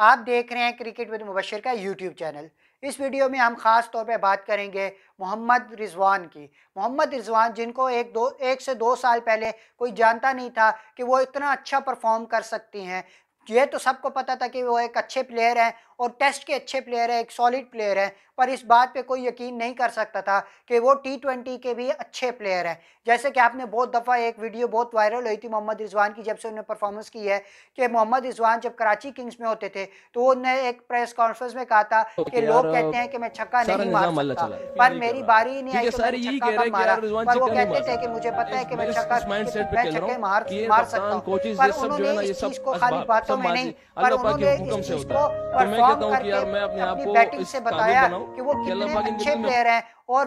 आप देख रहे हैं क्रिकेट विद मुबशर का यूट्यूब चैनल इस वीडियो में हम ख़ास तौर पे बात करेंगे मोहम्मद रिजवान की मोहम्मद रिजवान जिनको एक दो एक से दो साल पहले कोई जानता नहीं था कि वो इतना अच्छा परफॉर्म कर सकती हैं ये तो सबको पता था कि वो एक अच्छे प्लेयर हैं और टेस्ट के अच्छे प्लेयर है एक सॉलिड प्लेयर है पर इस बात पे कोई यकीन नहीं कर सकता था कि वो टी ट्वेंटी के भी अच्छे प्लेयर हैं जैसे कि आपने बहुत दफ़ा एक वीडियो बहुत वायरल हुई थी मोहम्मद रिजवान की जब से उन्होंने परफॉर्मेंस की है कि मोहम्मद रिजवान जब कराची किंग्स में होते थे तो उन्होंने एक प्रेस कॉन्फ्रेंस में कहा था तो कि लोग कहते हैं कि मैं छक्का नहीं मार सकता पर मेरी बारी नहीं आई तो मारा पर वो कहते थे कि मुझे पता है कि मैं छक्का मैं छक्के मार मार सकता हूँ पर उन्होंने इस चीज़ को खाली बातों में नहीं पर उन्होंने इस चीज़ को तो देता हूँ मैं अपने आप को बैटिंग से बताया कि वो कितने अच्छे प्लेयर हैं और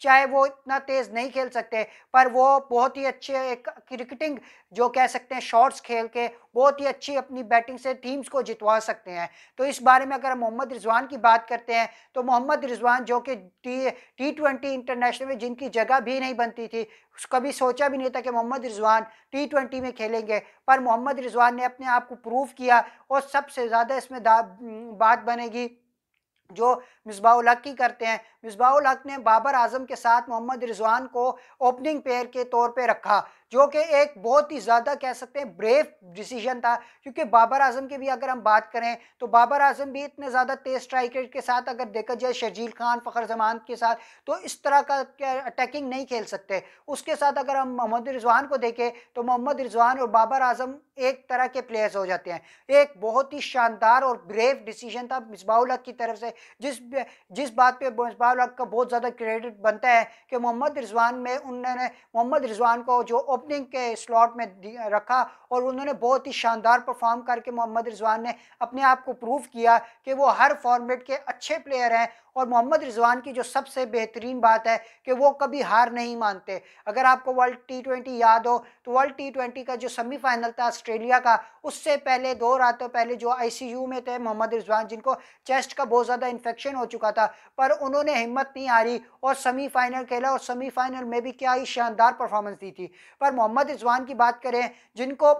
चाहे वो इतना तेज़ नहीं खेल सकते पर वो बहुत ही अच्छे एक क्रिकेटिंग जो कह सकते हैं शॉट्स खेल के बहुत ही अच्छी अपनी बैटिंग से टीम्स को जितवा सकते हैं तो इस बारे में अगर मोहम्मद रिजवान की बात करते हैं तो मोहम्मद रिजवान जो कि टी ट्वेंटी इंटरनेशनल में जिनकी जगह भी नहीं बनती थी कभी सोचा भी नहीं था कि मोहम्मद रिजवान टी ट्वेंटी में खेलेंगे पर मोहम्मद रिजवान ने अपने आप को प्रूव किया और सबसे ज़्यादा इसमें बात बनेगी जो मिसबाउल की करते हैं मिसबाउल हक ने बाबर आजम के साथ मोहम्मद रिजवान को ओपनिंग पेयर के तौर पे रखा जो कि एक बहुत ही ज़्यादा कह सकते हैं ब्रेव डिसीजन था क्योंकि बाबर आजम की भी अगर हम बात करें तो बाबर आजम भी इतने ज़्यादा तेज स्ट्राइक रेट के साथ अगर देखा जाए शर्जील खान फ़खर जमान के साथ तो इस तरह का अटैकिंग नहीं खेल सकते उसके साथ अगर हम मोहम्मद रिजवान को देखें तो मोहम्मद रिजवान और बाबर आजम एक तरह के प्लेयर्स हो जाते हैं एक बहुत ही शानदार और ब्रेव डिसीजन था मिसबाउल हक की तरफ से जिस जिस बात पर इकबाल हक का बहुत ज़्यादा क्रेडिट बनता है कि मोहम्मद रिजवान में उन्होंने मोहम्मद रिजवान को जो ओपनिंग के स्लॉट में रखा और उन्होंने बहुत ही शानदार परफॉर्म करके मोहम्मद रिजवान ने अपने आप को प्रूव किया कि वो हर फॉर्मेट के अच्छे प्लेयर हैं और मोहम्मद रिजवान की जो सबसे बेहतरीन बात है कि वो कभी हार नहीं मानते अगर आपको वर्ल्ड टी ट्वेंटी याद हो तो वर्ल्ड टी ट्वेंटी का जो सेमीफाइनल था ऑस्ट्रेलिया का उससे पहले दो रातों पहले जो यू में थे मोहम्मद रिजवान जिनको चेस्ट का बहुत ज़्यादा इन्फेक्शन हो चुका था पर उन्होंने हिम्मत नहीं आ रही और सेमीफाइनल खेला और सेमीफाइनल में भी क्या ही शानदार परफॉर्मेंस दी थी पर मोहम्मद रिजवान की बात करें जिनको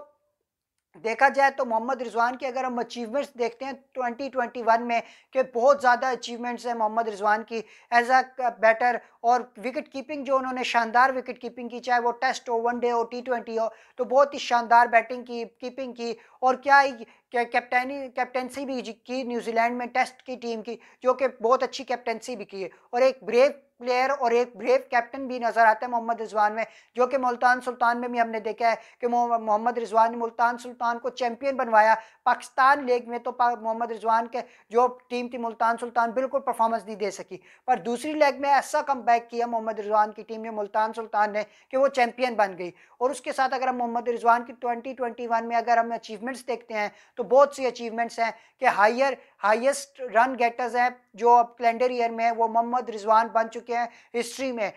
देखा जाए तो मोहम्मद रिजवान की अगर हम अचीवमेंट्स देखते हैं 2021 में कि बहुत ज़्यादा अचीवमेंट्स हैं मोहम्मद रिजवान की एज अ बैटर और विकेट कीपिंग जो उन्होंने शानदार विकेट कीपिंग की चाहे वो टेस्ट हो वनडे हो टी ट्वेंटी हो तो बहुत ही शानदार बैटिंग की कीपिंग की और क्या कैप्टनी कैप्टेंसी भी की न्यूजीलैंड में टेस्ट की टीम की जो कि बहुत अच्छी कैप्टेंसी भी की है और एक ब्रेक प्लेयर और एक ब्रेव कैप्टन भी नज़र आता है मोहम्मद रिजवान में जो कि मुल्तान सुल्तान में भी हमने देखा है कि मोहम्मद रिजवान ने मुल्तान सुल्तान को चैम्पियन बनवाया पाकिस्तान लीग में तो मोहम्मद रिजवान के जो टीम थी मुल्तान सुल्तान बिल्कुल परफॉर्मेंस नहीं दे सकी पर दूसरी लेग में ऐसा कम किया मोहम्मद रिजवान की टीम ने मुल्तान सुल्तान ने कि वो चैम्पियन बन गई और उसके साथ अगर हम मोहम्मद रिजवान की ट्वेंटी में अगर हम अचीवमेंट्स देखते हैं तो बहुत सी अचीवमेंट्स हैं कि हाइयर हाइस्ट रन गेटर्स हैं जो अब कैलेंडर ईयर में वो मोहम्मद रिजवान बन चुके चुके हैं हिस्ट्री में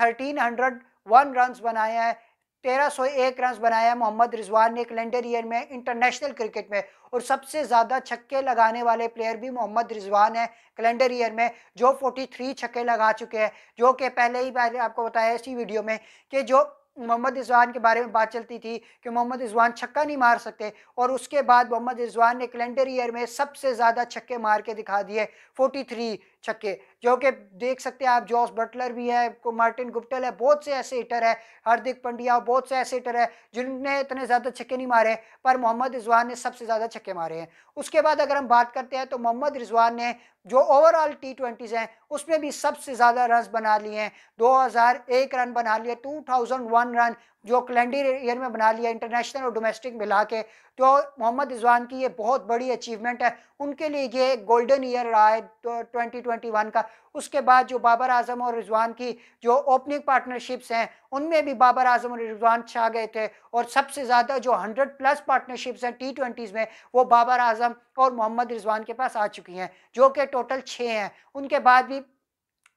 थर्टीन हंड्रेड वन रन बनाए हैं तेरह सौ एक रन बनाया मोहम्मद रिजवान ने कैलेंडर ईयर में इंटरनेशनल क्रिकेट में और सबसे ज़्यादा छक्के लगाने वाले प्लेयर भी मोहम्मद रिजवान है कैलेंडर ईयर में जो फोर्टी थ्री छक्के लगा चुके हैं जो कि पहले ही पहले आपको बताया इसी वीडियो में कि जो मोहम्मद रिजवान के बारे में बात चलती थी कि मोहम्मद रिजवान छक्का नहीं मार सकते और उसके बाद मोहम्मद रिजवान ने कैलेंडर ईयर में सबसे ज़्यादा छक्के मार के दिखा दिए 43 छक्के जो कि देख सकते हैं आप जॉस बटलर भी है मार्टिन गुप्टल है बहुत से ऐसे हिटर है हार्दिक पंड्या बहुत से ऐसे हिटर है जिनने इतने ज़्यादा छक्के नहीं मारे पर मोहम्मद रिजवान ने सबसे ज़्यादा छक्के मारे हैं उसके बाद अगर हम बात करते हैं तो मोहम्मद रिजवान ने जो ओवरऑल टी ट्वेंटीज़ हैं उसमें भी सबसे ज़्यादा रन बना लिए हैं 2001 रन बना लिए 2001 रन जो कैलेंडर ईयर में बना लिया इंटरनेशनल और डोमेस्टिक मिला के तो मोहम्मद रिजवान की ये बहुत बड़ी अचीवमेंट है उनके लिए ये गोल्डन ईयर रहा है तो ट्वेंटी ट्वेंटी वन का उसके बाद जो बाबर आजम और रिजवान की जो ओपनिंग पार्टनरशिप्स हैं उनमें भी बाबर आजम और रिजवान छा गए थे और सबसे ज़्यादा जो हंड्रेड प्लस पार्टनरशिप्स हैं टी ट्वेंटीज़ में वो बाबर आजम और मोहम्मद रिजवान के पास आ चुकी हैं जो कि टोटल छः हैं उनके बाद भी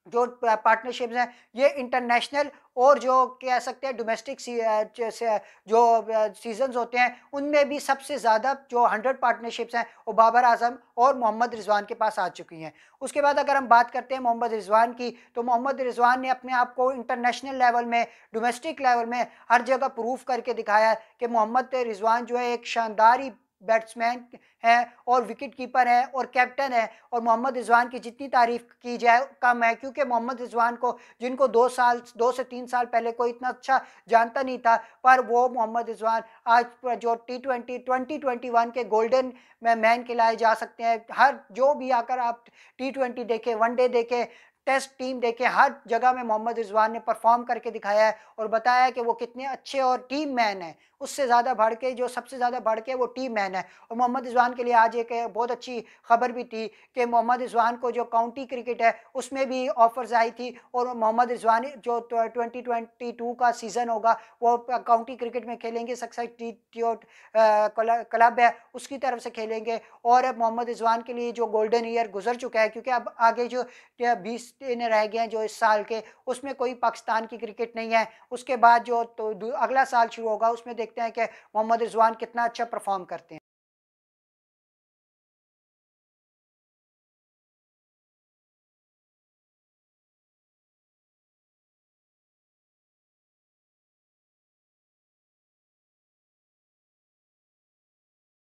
जो पार्टनरशिप्स हैं ये इंटरनेशनल और जो कह सकते हैं डोमेस्टिक जो सीजन्स होते हैं उनमें भी सबसे ज़्यादा जो हंड्रेड पार्टनरशिप्स हैं वो बाबर आजम और मोहम्मद रिजवान के पास आ चुकी हैं उसके बाद अगर हम बात करते हैं मोहम्मद रिजवान की तो मोहम्मद रिजवान ने अपने आप को इंटरनेशनल लेवल में डोमेस्टिक लेवल में हर जगह प्रूफ करके दिखाया कि मोहम्मद रिजवान जो है एक शानदारी बैट्समैन हैं और विकेट कीपर हैं और कैप्टन है और मोहम्मद रिजवान की जितनी तारीफ की जाए कम है क्योंकि मोहम्मद रिजवान को जिनको दो साल दो से तीन साल पहले कोई इतना अच्छा जानता नहीं था पर वो मोहम्मद रिजवान आज जो T twenty twenty twenty one के गोल्डन में मैन खिलाए जा सकते हैं हर जो भी आकर आप टी ट्वेंटी देखें वनडे देखें टेस्ट टीम देखे हर जगह में मोहम्मद रिजवान ने परफॉर्म करके दिखाया है और बताया कि वो कितने अच्छे और टीम मैन है उससे ज़्यादा बढ़ के जो सबसे ज़्यादा बढ़ के वो टीम मैन है और मोहम्मद रिजवान के लिए आज एक बहुत अच्छी खबर भी थी कि मोहम्मद रिजवान को जो काउंटी क्रिकेट है उसमें भी ऑफर्स आई थी और मोहम्मद रिजवान जो ट्वेंटी ट्वेंटी टू का सीज़न होगा वो काउंटी क्रिकेट में खेलेंगे टी क्लब है उसकी तरफ से खेलेंगे और मोहम्मद रिजवान के लिए जो गोल्डन ईयर गुजर चुका है क्योंकि अब आगे जो बीस दिन रह गए हैं जो इस साल के उसमें कोई पाकिस्तान की क्रिकेट नहीं है उसके बाद जो तो अगला साल शुरू होगा उसमें देखते हैं कि मोहम्मद रिजवान कितना अच्छा परफॉर्म करते हैं